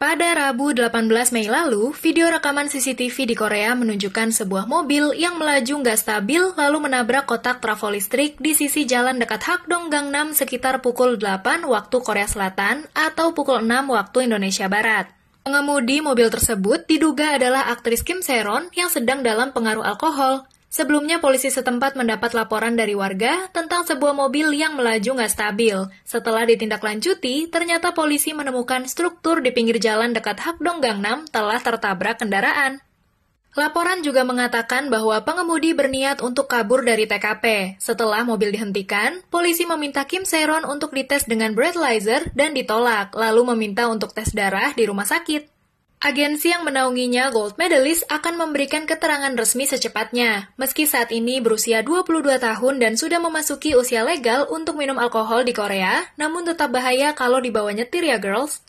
Pada Rabu 18 Mei lalu, video rekaman CCTV di Korea menunjukkan sebuah mobil yang melaju nggak stabil lalu menabrak kotak trafo listrik di sisi jalan dekat Hakdong Gangnam sekitar pukul 8 waktu Korea Selatan atau pukul 6 waktu Indonesia Barat. Pengemudi mobil tersebut diduga adalah aktris Kim Seron yang sedang dalam pengaruh alkohol Sebelumnya polisi setempat mendapat laporan dari warga tentang sebuah mobil yang melaju nggak stabil. Setelah ditindaklanjuti, ternyata polisi menemukan struktur di pinggir jalan dekat Hakdong Gangnam telah tertabrak kendaraan. Laporan juga mengatakan bahwa pengemudi berniat untuk kabur dari TKP. Setelah mobil dihentikan, polisi meminta Kim Seron untuk dites dengan breathalyzer dan ditolak, lalu meminta untuk tes darah di rumah sakit. Agensi yang menaunginya, Gold Medalist, akan memberikan keterangan resmi secepatnya. Meski saat ini berusia 22 tahun dan sudah memasuki usia legal untuk minum alkohol di Korea, namun tetap bahaya kalau dibawa nyetir ya girls.